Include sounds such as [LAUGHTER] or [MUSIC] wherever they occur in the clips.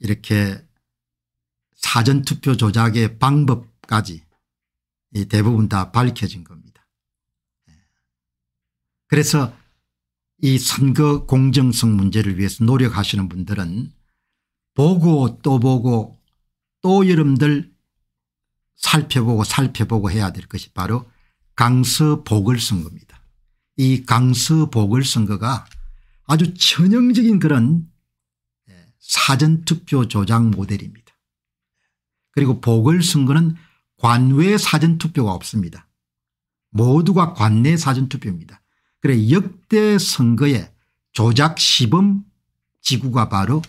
이렇게 사전투표 조작의 방법까지 대부분 다 밝혀진 겁니다. 예. 그래서 이 선거 공정성 문제를 위해서 노력하시는 분들은 보고 또 보고 또 여러분들 살펴보고 살펴보고 해야 될 것이 바로 강서 보궐선거입니다. 이 강서 보궐선거가 아주 전형적인 그런 사전투표 조작 모델입니다. 그리고 보궐선거는 관외 사전투표가 없습니다. 모두가 관내 사전투표입니다. 그래 역대 선거에 조작 시범 지구가 바로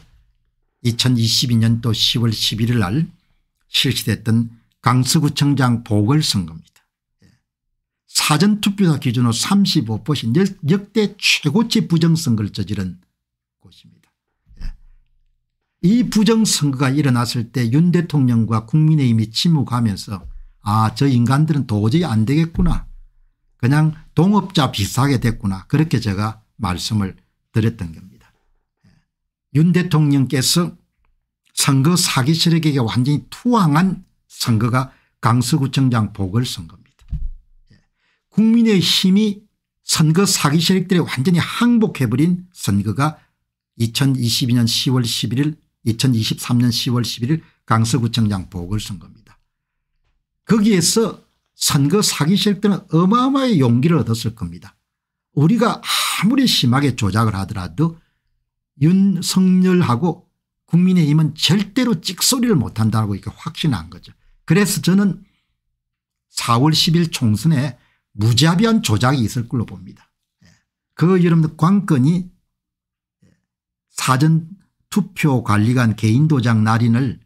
2022년도 10월 11일 날 실시됐던 강서구청장 보궐선거입니다. 예. 사전투표자 기준으로 35% 역대 최고치 부정선거를 저지른 곳입니다. 이 부정선거가 일어났을 때 윤 대통령과 국민의힘이 침묵하면서 아저 인간들은 도저히 안 되겠구나 그냥 동업자 비슷하게 됐구나 그렇게 제가 말씀을 드렸던 겁니다. 예. 윤 대통령께서 선거 사기 세력에게 완전히 투항한 선거가 강서구청장 보궐선거입니다. 예. 국민의힘이 선거 사기 세력들이 완전히 항복해버린 선거가 2022년 10월 11일 2023년 10월 11일 강서구청장 보궐선거입니다. 거기에서 선거 사기실 때는 어마어마의 용기를 얻었을 겁니다. 우리가 아무리 심하게 조작을 하더라도 윤석열하고 국민의힘은 절대로 찍소리를 못한다고 이렇게 확신한 거죠. 그래서 저는 4월 10일 총선에 무자비한 조작이 있을 걸로 봅니다. 예. 그 여러분들 관건이 사전 투표관리관 개인도장 날인을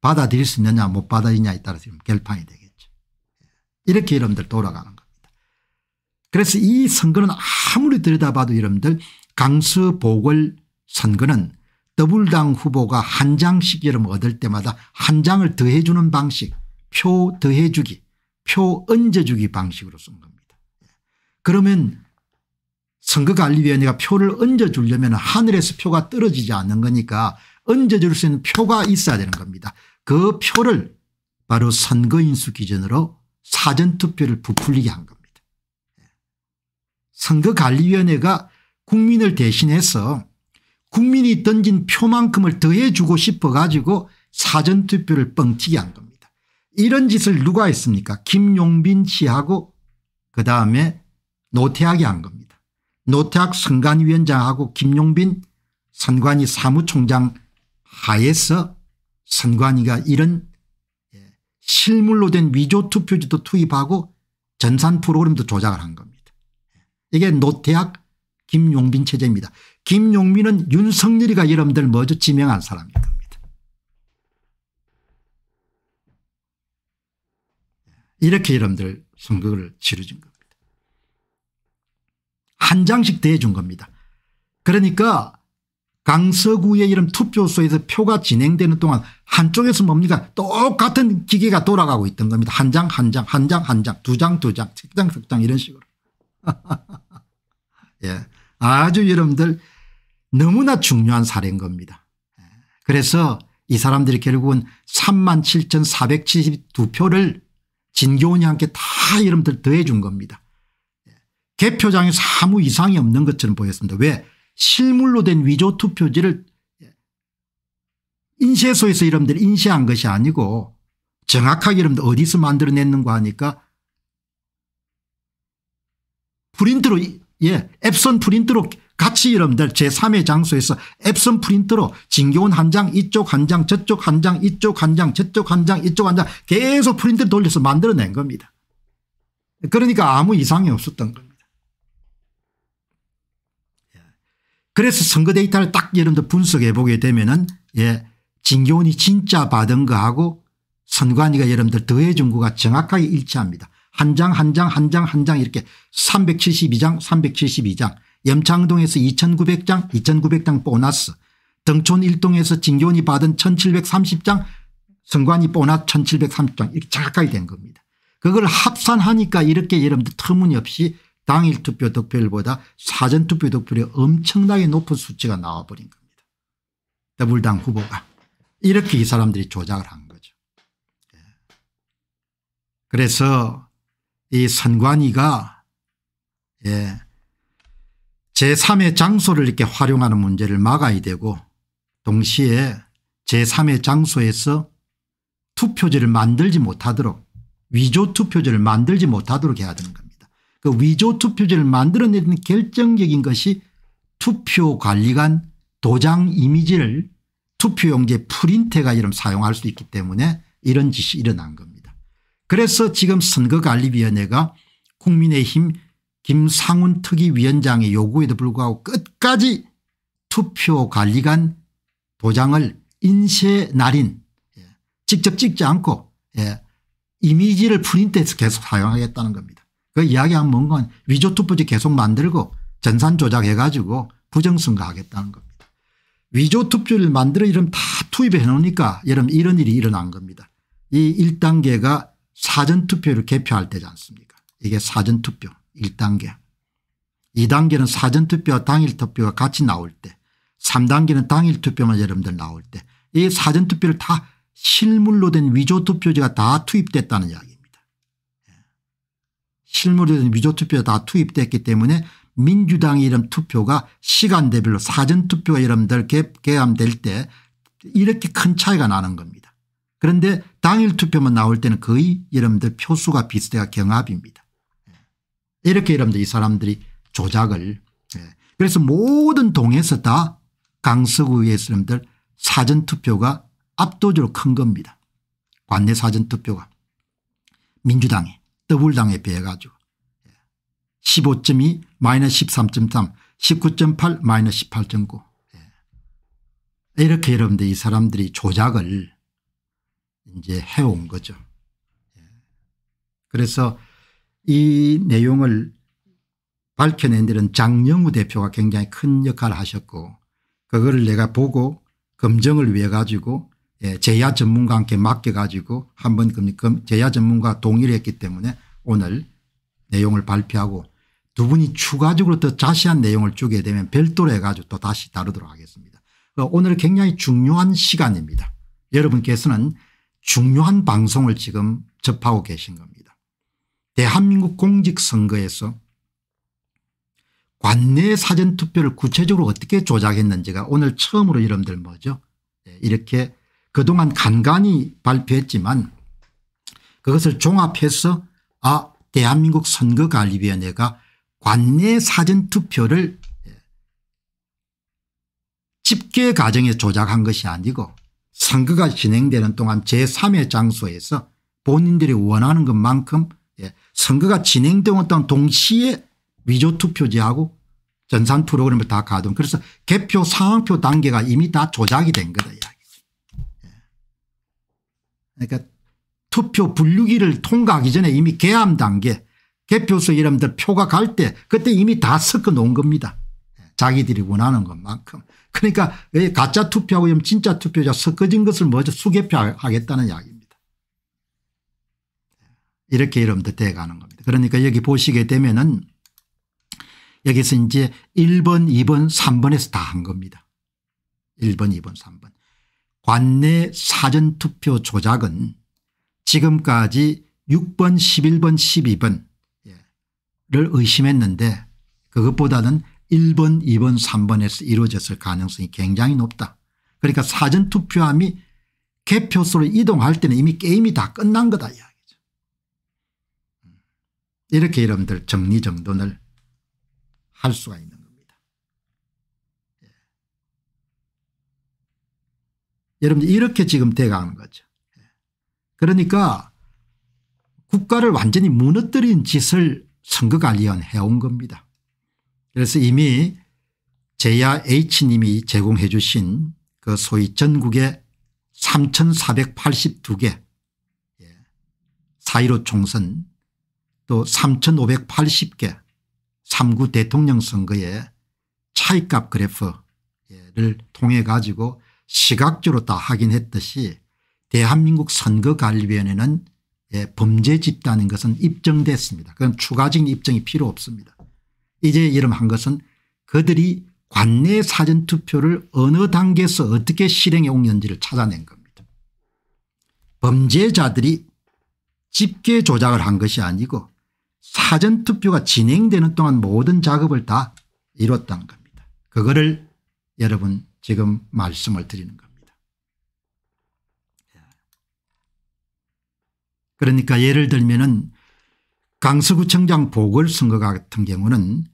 받아들일 수 있느냐 못 받아들이냐에 따라서 결판이 되겠죠. 이렇게 여러분들 돌아가는 겁니다. 그래서 이 선거는 아무리 들여다봐도 여러분들 강수 보궐 선거는 더블당 후보가 한 장씩 여러분 얻을 때마다 한 장을 더해 주는 방식 표 더해 주기 표 얹어 주기 방식으로 쓴 겁니다. 그러면 선거관리위원회가 표를 얹어주려면 하늘에서 표가 떨어지지 않는 거니까 얹어줄 수 있는 표가 있어야 되는 겁니다. 그 표를 바로 선거인수 기준으로 사전투표를 부풀리게 한 겁니다. 예. 선거관리위원회가 국민을 대신해서 국민이 던진 표만큼을 더해주고 싶어 가지고 사전투표를 뻥튀기 한 겁니다. 이런 짓을 누가 했습니까 김용빈 씨하고 그다음에 노태하게한 겁니다. 노태학 선관위원장하고 김용빈 선관위 사무총장 하에서 선관위가 이런 예, 실물로 된 위조 투표지도 투입하고 전산 프로그램도 조작을 한 겁니다. 이게 노태학 김용빈 체제입니다. 김용빈은 윤석열이가 여러분들 뭐죠 지명한 사람입니다. 이렇게 여러분들 선거를 치르진 겁니다. 한 장씩 대준 겁니다. 그러니까 강서구의 이런 투표소에서 표가 진행되는 동안 한쪽에서 뭡니까 똑같은 기계가 돌아가고 있던 겁니다. 한장한장한장한장두장두장 책장 석장 이런 식으로. [LAUGHS] 예, 아주 여러분들 너무나 중요한 사례인 겁니다. 예. 그래서 이 사람들이 결국은 37,472표를 진교훈이 함께 다 여러분들 더해 준 겁니다. 개표장에 아무 이상이 없는 것처럼 보였습니다. 왜 실물로 된 위조 투표지를 인쇄소에서 여러들 인쇄한 것이 아니고 정확하게 여러들 어디서 만들어냈는가 하니까 프린트로 예 앱선 프린트로 같이 여러들 제3의 장소에서 앱선 프린트로 진교훈 한장 이쪽 한 장 저쪽 한장 이쪽 한 장 저쪽 한장 이쪽 한 장 계속 프린트를 돌려서 만들어낸 겁니다. 그러니까 아무 이상이 없었던 겁니다. 그래서 선거 데이터를 딱 여러분들 분석해 보게 되면은 예, 진교훈이 진짜 받은 거하고 선관위가 여러분들 더해준 거가 정확하게 일치합니다. 한 장 한 장 한 장 한 장 이렇게 372장 372장 염창동에서 2900장 2900장 보너스 등촌 1동에서 진교훈이 받은 1730장 선관위 보너스 1730장 이렇게 정확하게 된 겁니다. 그걸 합산하니까 이렇게 여러분들 터무니없이 당일 투표 득표율보다 사전 투표 득표율이 엄청나게 높은 수치가 나와버린 겁니다. 더불당 후보가. 이렇게 이 사람들이 조작을 한 거죠. 예. 그래서 이 선관위가 예 제3의 장소를 이렇게 활용하는 문제를 막아야 되고 동시에 제3의 장소에서 투표지를 만들지 못하도록 위조 투표지를 만들지 못하도록 해야 되는 겁니다. 그 위조 투표지를 만들어내는 결정적인 것이 투표관리관 도장 이미지를 투표용지의 프린트가 이름 사용할 수 있기 때문에 이런 짓이 일어난 겁니다. 그래서 지금 선거관리위원회가 국민의힘 김상훈 특위위원장의 요구에도 불구하고 끝까지 투표관리관 도장을 인쇄 날인 예, 직접 찍지 않고 예, 이미지를 프린트해서 계속 사용하겠다는 겁니다. 그 이야기하면 뭔건 위조투표지 계속 만들고 전산 조작해 가지고 부정선거 하겠다는 겁니다. 위조투표를 만들어 이름 다 투입해 놓으니까 여러분 이런 일이 일어난 겁니다. 이 1단계가 사전투표를 개표할 때지 않습니까 이게 사전투표 1단계 2단계는 사전투표와 당일투표가 같이 나올 때 3단계는 당일투표만 여러분들 나올 때 이 사전투표를 다 실물로 된 위조투표지가 다 투입됐다는 이야기 실물이든 위조투표에 다 투입됐기 때문에 민주당 이름 투표가 시간대별로 사전투표 가여러분들 개함될 때 이렇게 큰 차이가 나는 겁니다. 그런데 당일 투표만 나올 때는 거의 여러분들 표수가 비슷해가 경합입니다. 예. 이렇게 여러분들이 사람들이 조작을 예. 그래서 모든 동에서 다 강서구의 사람들 사전투표가 압도적으로 큰 겁니다. 관내 사전투표가 민주당이. 더블당에 비해 가지고 15.2 마이너스 13.3 19.8 마이너스 18.9 예. 이렇게 여러분들 이 사람들이 조작을 이제 해온 거죠. 예. 그래서 이 내용을 밝혀낸 데는 장영우 대표가 굉장히 큰 역할을 하셨고 그거를 내가 보고 검증을 위해 가지고 예, 제야 전문가 함께 맡겨가지고 한번 제야 전문가 동의를 했기 때문에 오늘 내용을 발표하고 두 분이 추가적으로 더 자세한 내용을 주게 되면 별도로 해가지고 또 다시 다루도록 하겠습니다. 그 오늘 굉장히 중요한 시간입니다. 여러분께서는 중요한 방송을 지금 접하고 계신 겁니다. 대한민국 공직선거에서 관내 사전투표를 구체적으로 어떻게 조작했는지가 오늘 처음으로 여러분들 뭐죠 예, 이렇게 그동안 간간히 발표했지만 그것을 종합해서 아 대한민국 선거관리위원회가 관내 사전투표를 예, 집계 과정에 조작한 것이 아니고 선거가 진행되는 동안 제3의 장소에서 본인들이 원하는 것만큼 예, 선거가 진행되었던 동시에 위조투표지하고 전산 프로그램을 다 가동 그래서 개표 상황표 단계가 이미 다 조작이 된 거다 그러니까 투표 분류기를 통과하기 전에 이미 개함 단계 개표소 이름들 표가 갈 때 그때 이미 다 섞어 놓은 겁니다. 자기들이 원하는 것만큼. 그러니까 가짜 투표하고 진짜 투표자 섞어진 것을 먼저 수개표하겠다는 이야기입니다. 이렇게 이름들 돼가는 겁니다. 그러니까 여기 보시게 되면은 여기서 이제 1번 2번 3번에서 다 한 겁니다. 1번 2번 3번. 관내 사전투표 조작은 지금까지 6번 11번 12번을 의심했는데 그것보다는 1번 2번 3번에서 이루어졌을 가능성이 굉장히 높다. 그러니까 사전투표함이 개표소로 이동할 때는 이미 게임이 다 끝난 거다 이야기죠. 음. 이렇게 여러분들 정리정돈을 할 수가 있는 여러분 들 이렇게 지금 돼가는 거죠. 그러니까 국가를 완전히 무너뜨린 짓을 선거관리원 해온 겁니다. 그래서 이미 제야 H님이 제공해 주신 그 소위 전국의 3482개 예, 사이로 총선 또 3580개 3구 대통령 선거의 차이값 그래프를 통해 가지고 시각적으로 다 확인했듯이 대한민국 선거관리위원회는 예, 범죄 집단인 것은 입증됐습니다. 그건 추가적인 입증이 필요 없습니다. 이제 이름 한 것은 그들이 관내 사전투표를 어느 단계에서 어떻게 실행해 옮는지를 찾아낸 겁니다. 범죄자들이 집계 조작을 한 것이 아니고 사전투표가 진행되는 동안 모든 작업을 다 이뤘다는 겁니다. 그거를 여러분 지금 말씀을 드리는 겁니다. 예. 그러니까 예를 들면은 강서구청장 보궐선거 같은 경우는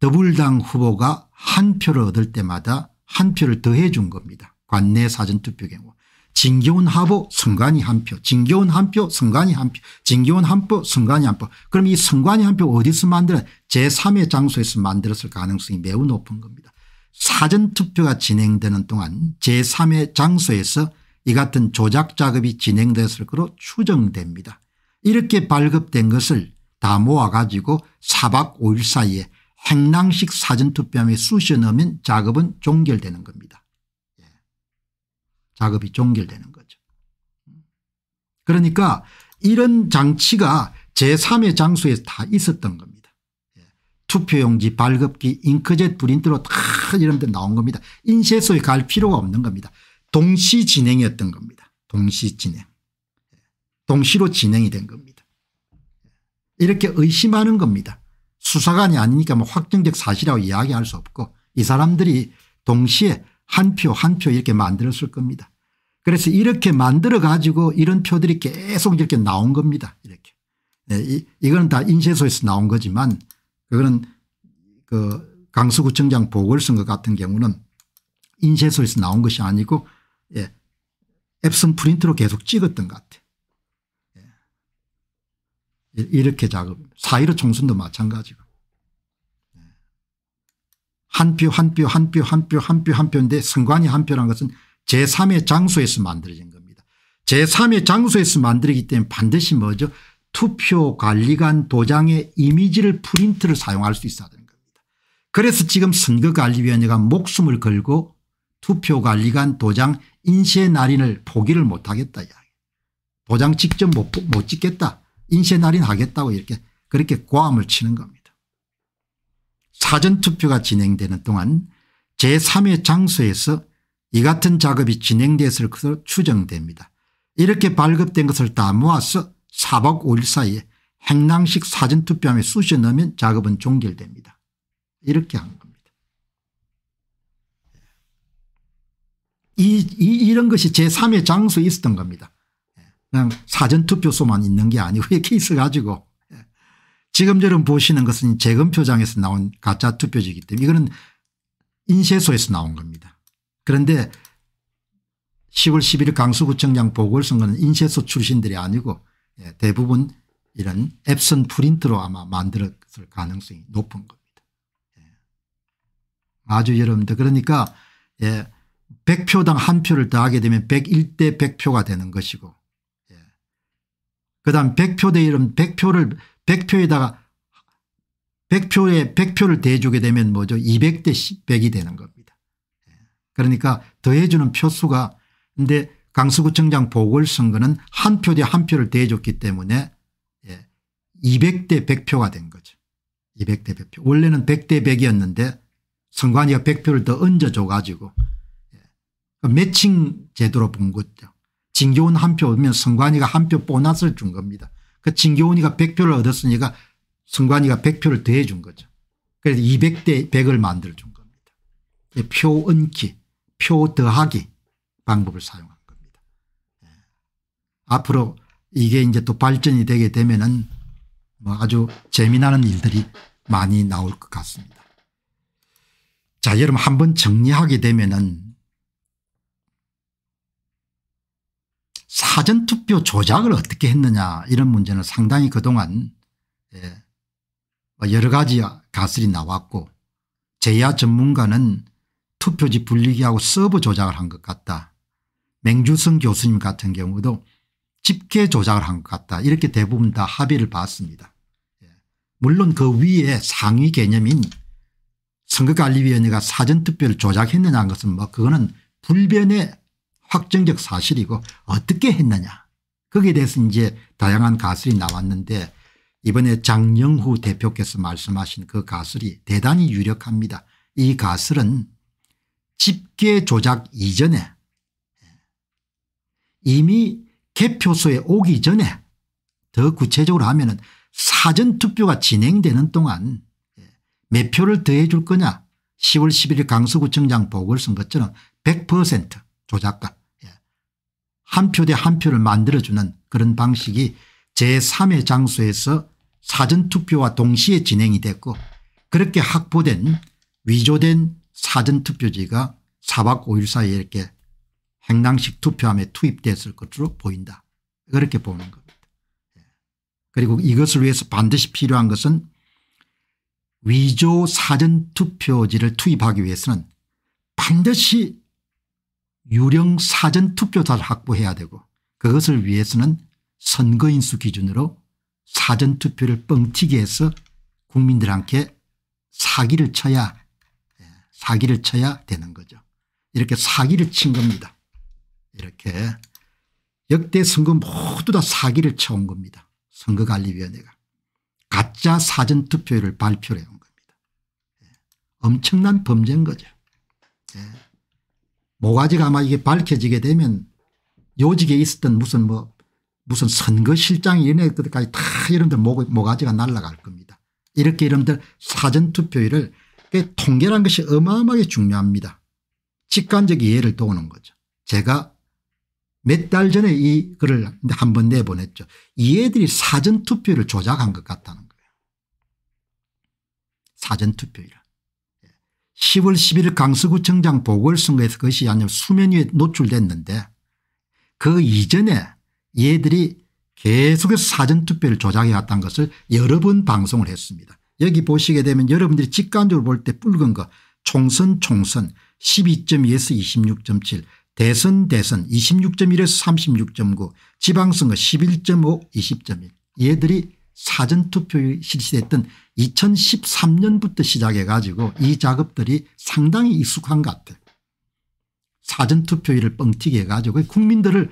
더불당 후보가 한 표를 얻을 때마다 한 표를 더해 준 겁니다. 관내 사전투표 경우. 진교훈 하보 선관위 한 표, 진교훈 한 표, 선관위 한 표, 진교훈 한 표, 선관위 한 표. 그럼 이 선관위 한표 어디서 만들어? 제3의 장소에서 만들었을 가능성이 매우 높은 겁니다. 사전투표가 진행되는 동안 제3의 장소에서 이 같은 조작 작업이 진행됐을 것으로 추정됩니다. 이렇게 발급된 것을 다 모아가지고 4박 5일 사이에 행랑식 사전투표함에 쑤셔 넣으면 작업은 종결되는 겁니다. 예. 작업이 종결되는 거죠. 그러니까 이런 장치가 제3의 장소에서 다 있었던 겁니다. 투표용지 발급기 잉크젯 브린트로다 이런 데 나온 겁니다. 인쇄소에 갈 필요가 없는 겁니다. 동시 진행이었던 겁니다. 동시 진행. 동시로 진행이 된 겁니다. 이렇게 의심하는 겁니다. 수사관이 아니니까 뭐 확정적 사실이라고 이야기할 수 없고 이 사람들이 동시에 한 표 한 표 이렇게 만들었을 겁니다. 그래서 이렇게 만들어 가지고 이런 표들이 계속 이렇게 나온 겁니다. 이렇게. 네, 이, 이건 다 인쇄소에서 나온 거지만 그거는 그 강서구청장 보궐선거 같은 경우는 인쇄소에서 나온 것이 아니고 예. 앱슨 프린트로 계속 찍었던 것 같아요. 예. 이렇게 작업. 4.15 총선도 마찬가지고. 예. 한 표, 한 표, 한 표, 한 표, 한 표, 한 표인데 선관위 한 표라는 것은 제3의 장소에서 만들어진 겁니다. 제3의 장소에서 만들기 때문에 반드시 뭐죠? 투표관리관 도장의 이미지를 프린트를 사용할 수 있어야 되는 겁니다. 그래서 지금 선거관리위원회가 목숨을 걸고 투표관리관 도장 인쇄 날인을 포기를 못하겠다. 도장 직접 못, 못 찍겠다. 인쇄 날인 하겠다고 이렇게 그렇게 고함을 치는 겁니다. 사전투표가 진행되는 동안 제3의 장소에서 이 같은 작업이 진행됐을 것으로 추정됩니다. 이렇게 발급된 것을 다 모아서 4박 5일 사이에 행랑식 사전투표함에 쑤셔 넣으면 작업은 종결됩니다. 이렇게 한 겁니다. 이, 이, 런 것이 제3의 장소에 있었던 겁니다. 그냥 사전투표소만 있는 게 아니고 이렇게 있어가지고 지금 처럼 보시는 것은 재검표장에서 나온 가짜 투표지이기 때문에 이거는 인쇄소에서 나온 겁니다. 그런데 10월 11일 강서구청장 보궐선거는 인쇄소 출신들이 아니고 예, 대부분 이런 앱슨 프린트로 아마 만들었을 가능성이 높은 겁니다. 예. 아주 여러분들 그러니까 예, 100표당 한 표를 더하게 되면 101대 100표가 되는 것이고 예. 그 다음 100표 대 1은 100표를 100표에다가 100표에 100표를 대주게 되면 뭐죠 200대 100이 되는 겁니다. 예. 그러니까 더해주는 표수가 근데 강서구청장 보궐선거는 한 표 대 한 표를 대줬기 때문에 200대 예, 100표가 된 거죠. 200대 100표. 원래는 100대 100이었는데 선관위가 100표를 더 얹어줘 가지고 예, 그 매칭 제도로 본 거죠. 진교훈 한표 오면 선관위가 한 표 보너스를 준 겁니다. 그 진교훈이가 100표를 얻었으니까 선관위가 100표를 더해 준 거죠. 그래서 200대 100을 만들어 준 겁니다. 예, 표 얹기, 표 더하기 방법을 사용합니다. 앞으로 이게 이제 또 발전이 되게 되면은 뭐 아주 재미나는 일들이 많이 나올 것 같습니다. 자, 여러분 한번 정리하게 되면은 사전투표 조작을 어떻게 했느냐 이런 문제는 상당히 그동안 예, 뭐 여러 가지 가설이 나왔고 제야 전문가는 투표지 분리기하고 서버 조작을 한 것 같다. 맹주성 교수님 같은 경우도 집계 조작을 한 것 같다 이렇게 대부분 다 합의를 봤습니다. 예. 물론 그 위에 상위 개념인 선거관리위원회가 사전투표를 조작했느냐 는 것은 뭐 그거는 불변의 확정적 사실이고 어떻게 했느냐 거기에 대해서 이제 다양한 가설이 나왔는데 이번에 장영후 대표께서 말씀하신 그 가설이 대단히 유력합니다. 이 가설은 집계 조작 이전에 이미 개표소에 오기 전에 더 구체적으로 하면 은 사전투표가 진행되는 동안 몇 표를 더해 줄 거냐 10월 11일 강서구청장 보궐선거처럼 100%조작가한 표대 한 표를 만들어주는 그런 방식이 제3의 장소에서 사전투표와 동시에 진행이 됐고 그렇게 확보된 위조된 사전투표지가 4박 5일 사이에 이렇게 행당식 투표함에 투입됐을 것으로 보인다. 그렇게 보는 겁니다. 예. 그리고 이것을 위해서 반드시 필요한 것은 위조 사전투표지를 투입하기 위해서는 반드시 유령 사전투표자를 확보해야 되고 그것을 위해서는 선거인수 기준으로 사전투표를 뻥튀기 해서 국민들한테 사기를 쳐야 예, 사기를 쳐야 되는 거죠. 이렇게 사기를 친 겁니다. 이렇게 역대 선거 모두 다 사기를 쳐온 겁니다. 선거관리위원회가. 가짜 사전투표율을 발표를 해온 겁니다. 예. 엄청난 범죄인 거죠. 예. 모가지가 뭐 아마 이게 밝혀지게 되면 요직에 있었던 무슨 뭐 무슨 선거실장 이런 것까지 다 여러분들 모가지가 날아갈 겁니다. 이렇게 여러분들 사전투표율을 통계란 것이 어마어마하게 중요합니다. 직관적 이해를 도우는 거죠. 제가 몇달 전에 이 글을 한 번 내보냈죠. 이 애들이 사전투표를 조작한 것 같다는 거예요. 사전투표이라. 10월 11일 강서구청장 보궐선거에서 그것이 아니라 수면 위에 노출됐는데 그 이전에 얘들이 계속해서 사전투표를 조작해 왔다는 것을 여러 번 방송을 했습니다. 여기 보시게 되면 여러분들이 직관적으로 볼 때 붉은 거 총선 총선 12.2에서 26.7 대선 대선 26.1에서 36.9 지방선거 11.5 20.1 얘들이 사전투표 실시됐던 2013년부터 시작해 가지고 이 작업들이 상당히 익숙한 것 같아요. 사전투표율을 뻥튀기 해가지고 국민들을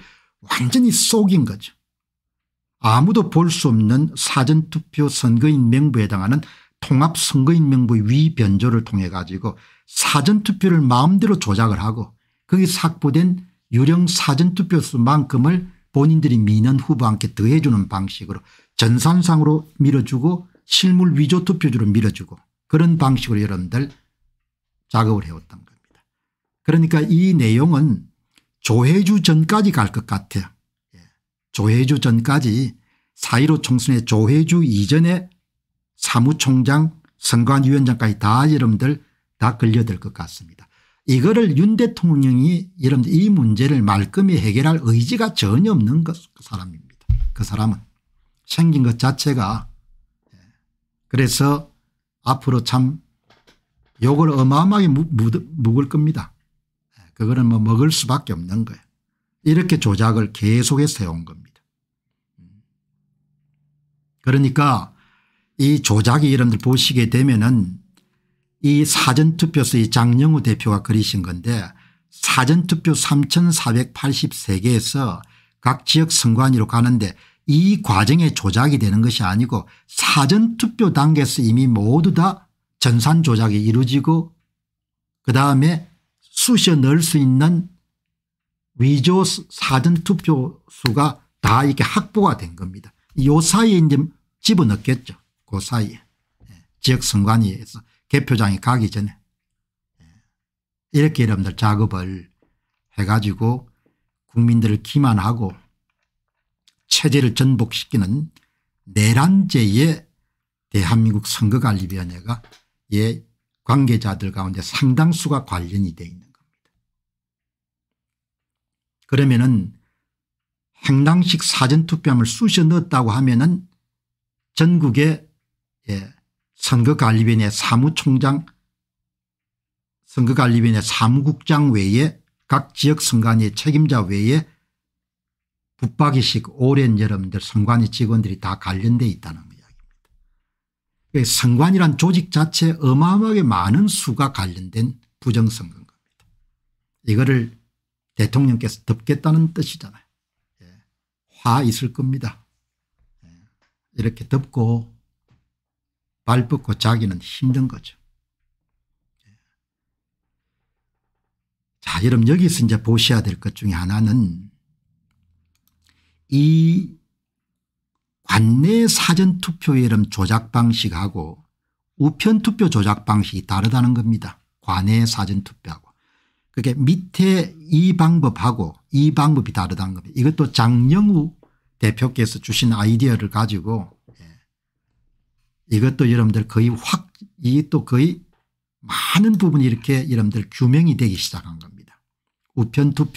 완전히 속인 거죠. 아무도 볼 수 없는 사전투표 선거인 명부에 해당하는 통합선거인 명부 위변조를 통해 가지고 사전투표를 마음대로 조작을 하고 거기 삭보된 유령 사전투표수만큼을 본인들이 미는 후보한테 더해주는 방식으로 전산상으로 밀어주고 실물 위조 투표주로 밀어주고 그런 방식으로 여러분들 작업을 해왔던 겁니다. 그러니까 이 내용은 조혜주 전까지 갈 것 같아요. 예. 조혜주 전까지 4.15 총선의 조혜주 이전에 사무총장 선관위원장까지 다 여러분들 다 걸려들 것 같습니다. 이거를 윤 대통령이 여러분 이 문제를 말끔히 해결할 의지가 전혀 없는 그 사람입니다. 그 사람은 생긴 것 자체가 예. 그래서 앞으로 참 욕을 어마어마하게 묵을 겁니다. 예. 그거는 뭐 먹을 수밖에 없는 거예요. 이렇게 조작을 계속해서 해온 겁니다. 음. 그러니까 이 조작이 여러분들 보시게 되면은 이 사전투표소의 장영우 대표가 그리신 건데 사전투표 3483개에서 각 지역 선관위로 가는데 이 과정에 조작이 되는 것이 아니고 사전투표 단계에서 이미 모두 다 전산 조작이 이루어지고 그다음에 수시에 넣을 수 있는 위조 사전투표 수가 다 이렇게 확보가 된 겁니다. 요 사이에 이제 집어넣겠죠. 그 사이에 예. 지역 선관위에서 개표장이 가기 전에 예. 이렇게 여러분들 작업을 해가지고 국민들을 기만하고 체제를 전복시키는 내란죄의 대한민국 선거관리위원회가 예 관계자들 가운데 상당수가 관련이 되어 있는 겁니다. 그러면은 행당식 사전투표함을 쑤셔 넣었다고 하면은 전국에 예, 선거관리위원회 사무총장 선거관리위원회 사무국장 외에 각 지역 선관위 책임자 외에 붙박이식 오랜 여러분들 선관위 직원들이 다 관련돼 있다는 이야기입니다. 선관위란 조직 자체 어마어마하게 많은 수가 관련된 부정선거인 겁니다. 이거를 대통령께서 덮겠다는 뜻이잖아요. 예. 화 있을 겁니다. 예. 이렇게 덮고 발벗고 자기는 힘든 거죠. 자 여러분 여기서 이제 보셔야 될 것 중에 하나는 이 관내 사전투표 의이름 조작 방식하고 우편투표 조작 방식이 다르다는 겁니다. 관내 사전투표하고. 그게 밑에 이 방법하고 이 방법이 다르다는 겁니다. 이것도 장영우 대표께서 주신 아이디어를 가지고 이것도 여러분들 거의 확, 이 또 거의 많은 부분이 이렇게 여러분들 규명이 되기 시작한 겁니다. 우편 투표